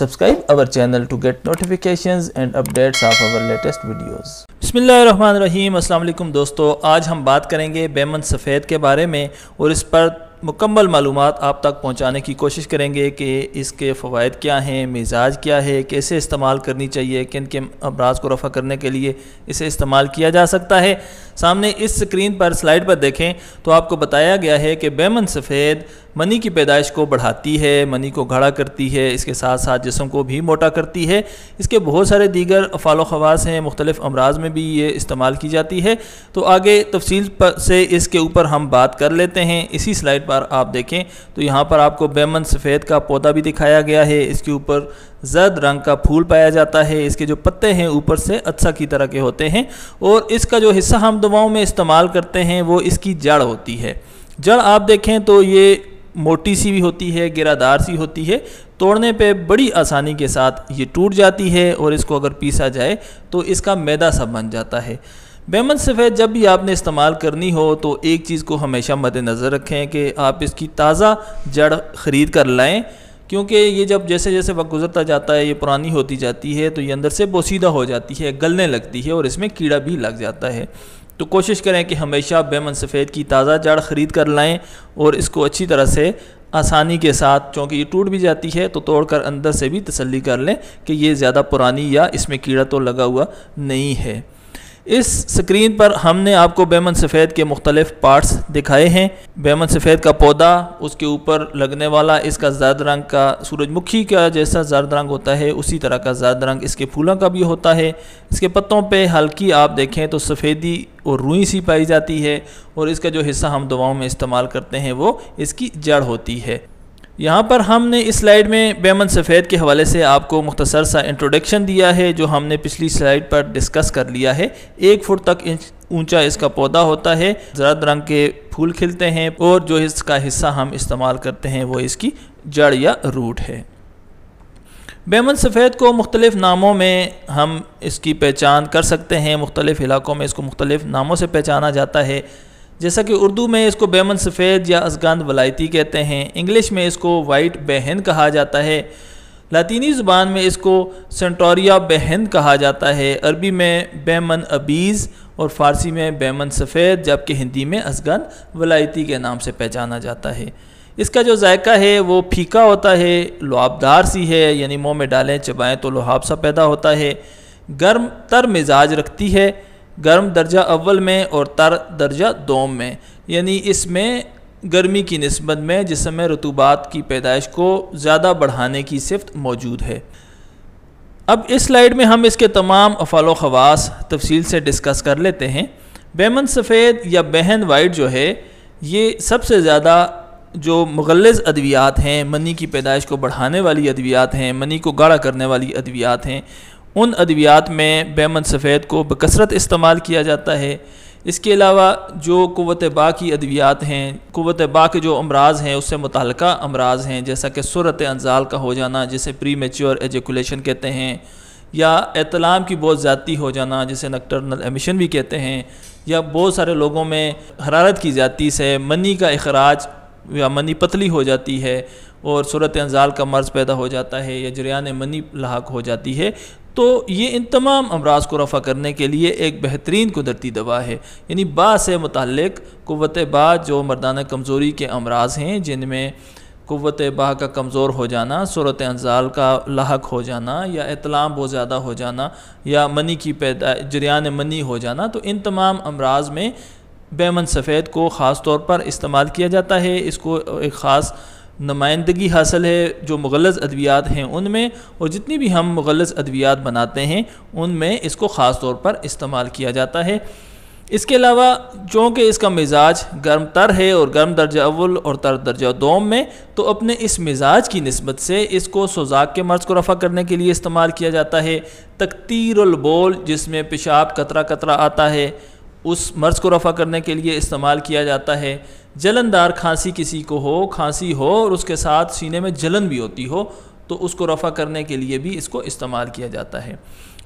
Subscribe our channel to get notifications and updates of our latest videos. बसमीम अल्लाम दोस्तों आज हम बात करेंगे बेमन सफ़ेद के बारे में और इस पर मुकम्मल मालूम आप तक पहुँचाने की कोशिश करेंगे कि इसके फ़वाद क्या हैं मिजाज क्या है कैसे इस्तेमाल करनी चाहिए किन किन अमराज को रफ़ा करने के लिए इसे इस्तेमाल किया जा सकता है सामने इस स्क्रीन पर स्लाइड पर देखें तो आपको बताया गया है कि बैमन सफ़ेद मनी की पैदाइश को बढ़ाती है मनी को घड़ा करती है इसके साथ साथ जिसम को भी मोटा करती है इसके बहुत सारे दीगर अफाल खवास हैं मुख्तलिफ़ अमराज में भी ये इस्तेमाल की जाती है तो आगे तफसील से इसके ऊपर हम बात कर लेते हैं इसी स्लाइड पर आप देखें तो यहाँ पर आपको बेमन सफ़ेद का पौधा भी दिखाया गया है इसके ऊपर जर्द रंग का फूल पाया जाता है इसके जो पत्ते हैं ऊपर से अच्छा की तरह के होते हैं और इसका जो हिस्सा हम दवाओं में इस्तेमाल करते हैं वो इसकी जड़ होती है जड़ आप देखें तो ये मोटी सी भी होती है गिरादार सी होती है तोड़ने पे बड़ी आसानी के साथ ये टूट जाती है और इसको अगर पीसा जाए तो इसका मैदा सा बन जाता है बेमन सफ़ेद जब भी आपने इस्तेमाल करनी हो तो एक चीज़ को हमेशा मद्नज़र रखें कि आप इसकी ताज़ा जड़ ख़रीद कर लाएँ क्योंकि ये जब जैसे जैसे वक्त गुजरता जाता है ये पुरानी होती जाती है तो ये अंदर से बोसीदा हो जाती है गलने लगती है और इसमें कीड़ा भी लग जाता है तो कोशिश करें कि हमेशा बेमन सफ़ेद की ताज़ा जड़ ख़रीद कर लाएँ और इसको अच्छी तरह से आसानी के साथ चूँकि ये टूट भी जाती है तो तोड़ कर अंदर से भी तसली कर लें कि ये ज़्यादा पुरानी या इसमें कीड़ा तो लगा हुआ नहीं है इस स्क्रीन पर हमने आपको बेमन सफ़ेद के मुख्तलिफ पार्ट्स दिखाए हैं बेमन सफ़ेद का पौधा उसके ऊपर लगने वाला इसका जर्द रंग का सूरजमुखी का जैसा जर्द रंग होता है उसी तरह का जर्द रंग इसके फूलों का भी होता है इसके पत्तों पे हल्की आप देखें तो सफ़ेदी और रुई सी पाई जाती है और इसका जो हिस्सा हम दवाओं में इस्तेमाल करते हैं वो इसकी जड़ होती है यहाँ पर हमने इस स्लाइड में बेमन सफ़ेद के हवाले से आपको मुख्तसर सा इंट्रोडक्शन दिया है जो हमने पिछली स्लाइड पर डिस्कस कर लिया है एक फुट तक इंच ऊंचा इसका पौधा होता है जरद रंग के फूल खिलते हैं और जो इसका हिस्सा हम इस्तेमाल करते हैं वो इसकी जड़ या रूट है बेमन सफ़ेद को मुख्तलिफ नामों में हम इसकी पहचान कर सकते हैं मुख्तलिफ़ इलाक़ों में इसको मुख्तलिफ नामों से पहचाना जाता है जैसा कि उर्दू में इसको बेमन सफ़ेद या असगंद वलायती कहते हैं इंग्लिश में इसको वाइट बहन कहा जाता है लातीनी ज़ुबान में इसको सेंटोरिया बहन कहा जाता है अरबी में बेमन अबीज़ और फ़ारसी में बेमन सफ़ेद जबकि हिंदी में असगन वलायती के नाम से पहचाना जाता है इसका जो जायका है वो फीका होता है लुआबदार सी है यानी मुँह में डालें चबाएँ तो लुहाब सा पैदा होता है गर्म तर मिजाज रखती है गर्म दर्जा अव्वल में और तर दर्जा दोम में यानी इसमें गर्मी की नस्बत में जिस समय रतूबात की पैदाइश को ज़्यादा बढ़ाने की सिफत मौजूद है अब इस स्लाइड में हम इसके तमाम अफाल खवास तफसील से डिस्कस कर लेते हैं बैमन सफ़ेद या बहन वाइट जो है ये सबसे ज़्यादा जो मुगलज़ अद्वियात हैं मनी की पैदाइश को बढ़ाने वाली अद्वियात हैं मनी को गाढ़ा करने वाली अद्वियात हैं उन अद्वियात में बैमन सफ़ेद को बकसरत इस्तेमाल किया जाता है इसके अलावा जो कुत बा की अद्वियात हैं कुत बा के जो अमराज हैं उससे मुतल अमराज हैं जैसा कि सूरत अनजाल का हो जाना जिसे प्री मेच्योर एजुकुलेशन कहते हैं या एतलाम की बहुत ज़्यादी हो जाना जिसे नक्टरनल एमिशन भी कहते हैं या बहुत सारे लोगों में हरारत की ज़्यादती से मनी का अखराज या मनी पतली हो जाती है और सूरत अनजाल का मर्ज़ पैदा हो जाता है या जरियान मनी लाक हो जाती है तो ये इन तमाम अमराज को रफ़ा करने के लिए एक बेहतरीन कुदरती दवा है यानी बा से मतलब क़वत बा जो मर्दाना कमज़ोरी के अमराज हैं जिनमें क़वत बा का कमज़ोर हो जाना सूरत अनजाल का लाक हो जाना या इतलाम बहुत ज़्यादा हो जाना या मनी की पैदा जरियान मनी हो जाना तो इन तमाम अमराज में बैमन सफ़ेद को ख़ास तौर पर इस्तेमाल किया जाता है इसको एक ख़ास नुमाइंदगी हासिल है जो मुगलस अद्वियात हैं उनमें और जितनी भी हम मुगलस अद्वियात बनाते हैं उनमें इसको ख़ास तौर पर इस्तेमाल किया जाता है इसके अलावा चूँकि इसका मिजाज गर्म तर है और गर्म दर्जा अव्वल और तर दर्जा दोम में तो अपने इस मिजाज की नस्बत से इसको सोजाक के मर्ज़ को रफ़ा करने के लिए इस्तेमाल किया जाता है तकतीरबोल जिसमें पेशाब कतरा कतरा आता है उस मर्ज को रफ़ा करने के लिए इस्तेमाल किया जाता है जलनदार खांसी किसी को हो खांसी हो और उसके साथ सीने में जलन भी होती हो तो उसको रफ़ा करने के लिए भी इसको इस्तेमाल किया जाता है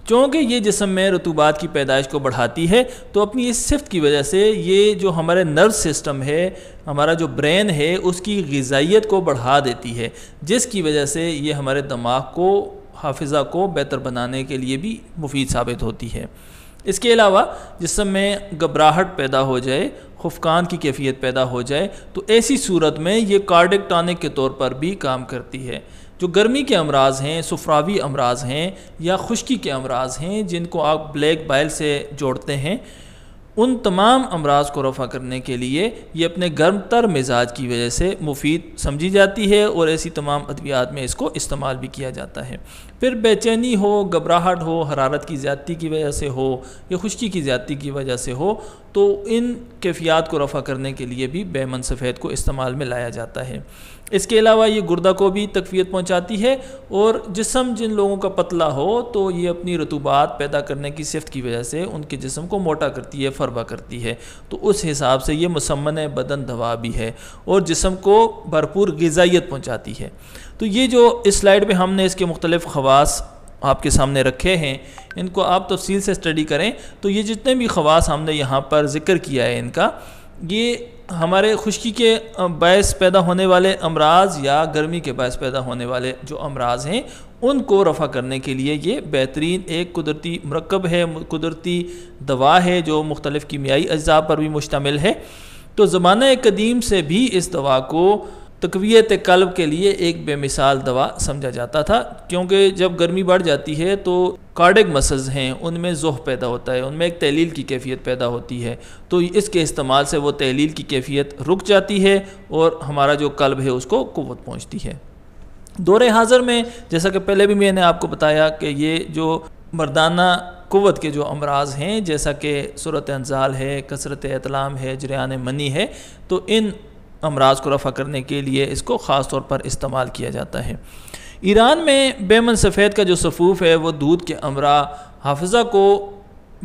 चूँकि ये जिसम में रतूबात की पैदाइश को बढ़ाती है तो अपनी इस सिफ्त की वजह से ये जो हमारे नर्व सिस्टम है हमारा जो ब्रेन है उसकी गजाइत को बढ़ा देती है जिसकी वजह से ये हमारे दिमाग को हाफिज़ा को बेहतर बनाने के लिए भी मुफीद साबित होती है इसके अलावा जिसम में घबराहट पैदा हो जाए खुफकान की कैफियत पैदा हो जाए तो ऐसी सूरत में ये कार्डिक टॉनिक के तौर पर भी काम करती है जो गर्मी के अमराज हैं सुफरावी अमराज हैं या खुश्की के अमराज हैं जिनको आप ब्लैक बाइल से जोड़ते हैं उन तमाम अमराज को रफ़ा करने के लिए ये अपने गर्म तर मिजाज की वजह से मुफीद समझी जाती है और ऐसी तमाम अद्वियात में इसको इस्तेमाल भी किया जाता है फिर बेचैनी हो घबराहट हो हरारत की ज़्यादती की वजह से हो या खुश्की की ज़्यादती की वजह से हो तो इन कैफियात को रफ़ा करने के लिए भी बेमन सफ़ेद को इस्तेमाल में लाया जाता है इसके अलावा ये गुर्दा को भी तकवीत पहुंचाती है और जिसम जिन लोगों का पतला हो तो ये अपनी रतूबात पैदा करने की सिफत की वजह से उनके जिसम को मोटा करती है फरबा करती है तो उस हिसाब से ये मुसमन बदन दवा भी है और जिसम को भरपूर गजाइत पहुँचाती है तो ये जो इस स्लाइड में हमने इसके मुख्तलिफ़ खवास आपके सामने रखे हैं इनको आप तफसील से स्टडी करें तो ये जितने भी खवास हमने यहाँ पर ज़िक्र किया है इनका ये हमारे खुश्की के बायस पैदा होने वाले अमराज या गर्मी के बायस पैदा होने वाले जो अमराज हैं उनको रफ़ा करने के लिए ये बेहतरीन एक कुदरती मरकब है कुदरती दवा है जो मुख्तलिफ़ कीमियाई अज्जा पर भी मुश्तमिल है तो ज़माना कदीम से भी इस दवा को तकवीत कल्ब के लिए एक बेमिसाल दवा समझा जाता था क्योंकि जब गर्मी बढ़ जाती है तो कार्डिक मसल्स हैं उनमें जोह पैदा होता है उनमें एक तहलील की कैफियत पैदा होती है तो इसके इस्तेमाल से वो तहलील की कैफियत रुक जाती है और हमारा जो कल्ब है उसको कुत पहुँचती है दौरे हाजिर में जैसा कि पहले भी मैंने आपको बताया कि ये जो मर्दाना कुत के जो अमराज हैं जैसा कि सूरत अंजाल है कसरत अतलाम है जरियान मनी है तो इन अमराज को रफ़ा करने के लिए इसको ख़ास तौर पर इस्तेमाल किया जाता है ईरान में बेमन सफ़ेद का जो सफ़ूफ़ है वो दूध के अमरा हाफजा को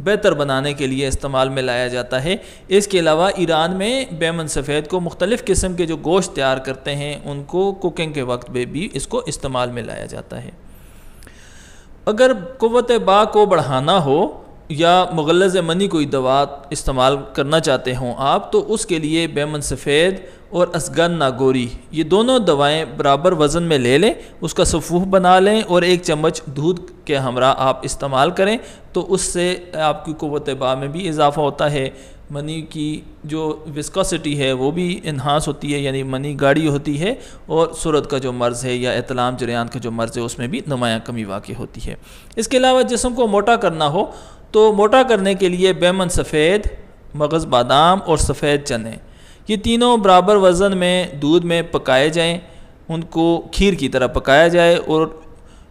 बेहतर बनाने के लिए इस्तेमाल में लाया जाता है इसके अलावा ईरान में बेमन सफ़ेद को मुख्तलिफ़ किस्म के जो गोश्त तैयार करते हैं उनको कुकिंग के वक्त में भी इसको इस्तेमाल में लाया जाता है अगर कुत बा को बढ़ाना हो या मुगल मनी कोई दवा इस्तेमाल करना चाहते हों आप तो उसके लिए बेमन सफ़ेद और असगन नागोरी ये दोनों दवाएं बराबर वज़न में ले लें उसका सफूह बना लें और एक चम्मच दूध के हमरा आप इस्तेमाल करें तो उससे आपकी क़वत बा में भी इजाफ़ा होता है मनी की जो विस्कोसिटी है वो भी इन्हांस होती है यानी मनी गाढ़ी होती है और सूरत का जो मर्ज़ है या इतलाम जरियान का जो मर्ज़ है उसमें भी नुमाया कमी वाक़ होती है इसके अलावा जिसम को मोटा करना हो तो मोटा करने के लिए बैमन सफ़ेद मगज़ बादाम और सफ़ेद चने ये तीनों बराबर वज़न में दूध में पकाए जाएं उनको खीर की तरह पकाया जाए और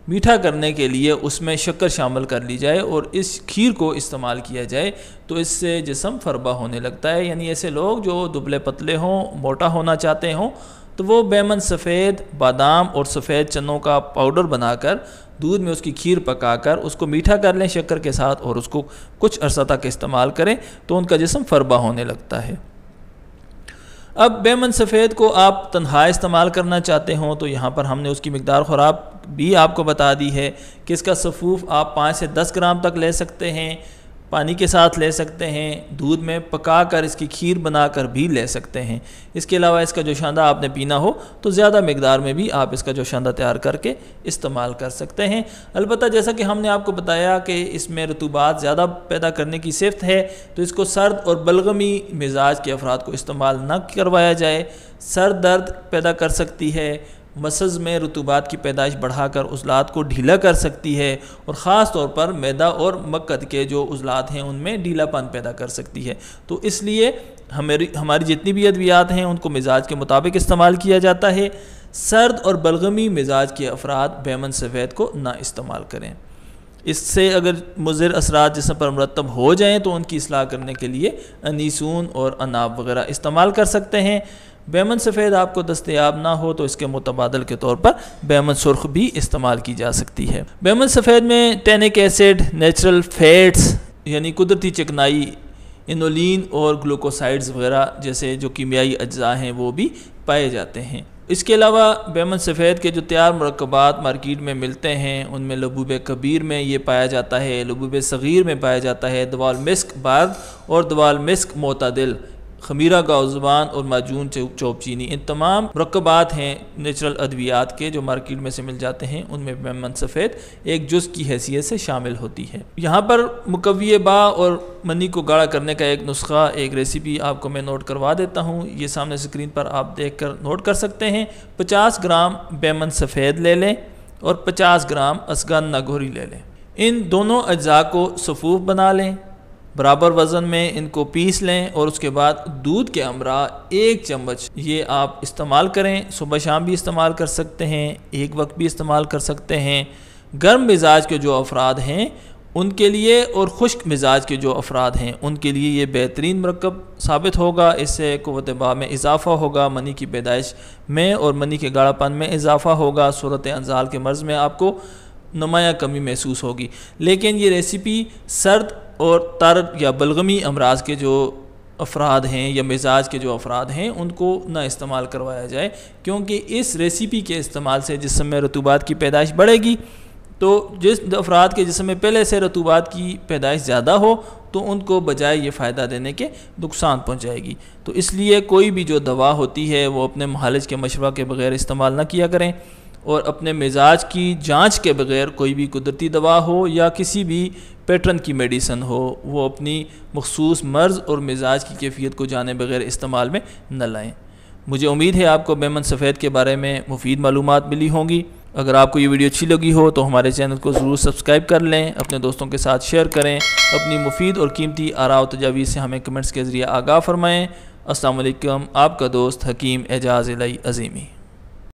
मीठा करने के लिए उसमें शक्कर शामिल कर ली जाए और इस खीर को इस्तेमाल किया जाए तो इससे जिसम फरबा होने लगता है यानी ऐसे लोग जो दुबले पतले हों मोटा होना चाहते हों तो वो बेमन सफ़ेद बादाम और सफ़ेद चनों का पाउडर बनाकर दूध में उसकी खीर पकाकर उसको मीठा कर लें शक्कर के साथ और उसको कुछ अरसा तक इस्तेमाल करें तो उनका जिसम फरबा होने लगता है अब बेमन सफ़ेद को आप तनहा इस्तेमाल करना चाहते हों तो यहाँ पर हमने उसकी मकदार खुराक भी आपको बता दी है कि इसका सफ़ूफ आप पाँच से दस ग्राम तक ले सकते हैं पानी के साथ ले सकते हैं दूध में पका कर इसकी खीर बना कर भी ले सकते हैं इसके अलावा इसका जोशांदा आपने पीना हो तो ज़्यादा मकदार में भी आप इसका जोशांदा तैयार करके इस्तेमाल कर सकते हैं अलबत्त जैसा कि हमने आपको बताया कि इसमें रतूबात ज़्यादा पैदा करने की सिफत है तो इसको सर्द और बलगमी मिजाज के अफराद को इस्तेमाल न करवाया जाए सर दर्द पैदा कर सकती है मसज़ में रुतुबात की पैदाइश बढ़ाकर उजलात को ढीला कर सकती है और ख़ास तौर पर मैदा और मक्कत के जो उजलात हैं उनमें ढीलापन पैदा कर सकती है तो इसलिए हमारी हमारी जितनी भी अद्वियात हैं उनको मिजाज के मुताबिक इस्तेमाल किया जाता है सर्द और बलगमी मिजाज के अफराद बैमन सफ़ेद को ना इस्तेमाल करें इससे अगर मुजर असरा जिसम पर मरतब हो जाएँ तो उनकी असलाह करने के लिए अनीसून और अनाब वगैरह इस्तेमाल कर सकते हैं बैमन सफ़ेद आपको दस्तियाब ना हो तो इसके मुतबादल के तौर पर बैमन सुरख भी इस्तेमाल की जा सकती है बैमन सफ़ेद में टेनिक एसिड नेचुरल फैट्स यानी कुदरती चिकनाई इनोलिन और ग्लूकोसाइड्स वगैरह जैसे जो कीमियाई अज्जा हैं वो भी पाए जाते हैं इसके अलावा बैमन सफ़ेद के जो तैयार मरकबात मार्केट में मिलते हैं उनमें लबूब कबीर में ये पाया जाता है लबूब सग़ीर में पाया जाता है दवाल मिस्क बाद और दवाल मिस्क मोतदिल खमीरा गाउजबान और माजून चौप चीनी इन तमाम मरकबात हैं नेचुरल अद्वियात के जो मार्केट में से मिल जाते हैं उनमें मेमन सफ़ेद एक जुज की हैसियत से शामिल होती है यहाँ पर मुकवी बा और मनी को गाढ़ा करने का एक नुस्खा एक रेसिपी आपको मैं नोट करवा देता हूँ ये सामने स्क्रीन पर आप देख कर नोट कर सकते हैं पचास ग्राम बेमन सफ़ेद ले लें और पचास ग्राम असगान नागोरी ले लें इन दोनों अज्जा को सफूफ बना लें बराबर वज़न में इनको पीस लें और उसके बाद दूध के अमरा एक चम्मच ये आप इस्तेमाल करें सुबह शाम भी इस्तेमाल कर सकते हैं एक वक्त भी इस्तेमाल कर सकते हैं गर्म मिजाज के जो अफराद हैं उनके लिए और खुश्क मिजाज के जो अफराद हैं उनके लिए ये बेहतरीन मरकब साबित होगा इससे क़वत बा में इजाफ़ा होगा मनी की पैदाइश में और मनी के गाढ़ापन में इजाफ़ा होगा सूरत अनजाल के मर्ज़ में आपको नुमाया कमी महसूस होगी लेकिन ये रेसिपी सर्द और तर या बलगमी अमराज के जो अफराद हैं या मिजाज के जो अफराद हैं उनको ना इस्तेमाल करवाया जाए क्योंकि इस रेसिपी के इस्तेमाल से जिसम में रतूबात की पैदाइश बढ़ेगी तो जिस अफराद के जिसम में पहले से रतूबात की पैदाइश ज़्यादा हो तो उनको बजाय ये फ़ायदा देने के नुकसान पहुँचाएगी तो इसलिए कोई भी जो दवा होती है वो अपने महालज के मशवरा के बगैर इस्तेमाल ना किया करें और अपने मिजाज की जांच के बगैर कोई भी कुदरती दवा हो या किसी भी पैटर्न की मेडिसन हो वो अपनी मखसूस मर्ज़ और मिजाज की कैफियत को जाने बगैर इस्तेमाल में न लाएँ मुझे उम्मीद है आपको बेमन सफ़ेद के बारे में मुफीद मालूम मिली होंगी अगर आपको ये वीडियो अच्छी लगी हो तो हमारे चैनल को ज़रूर सब्सक्राइब कर लें अपने दोस्तों के साथ शेयर करें अपनी मुफीद और कीमती आरा तजावीज़ से हमें कमेंट्स के ज़रिए आगाह फ़रमाएँ असलकम आपका दोस्त हकीम एजाज अज़ीमी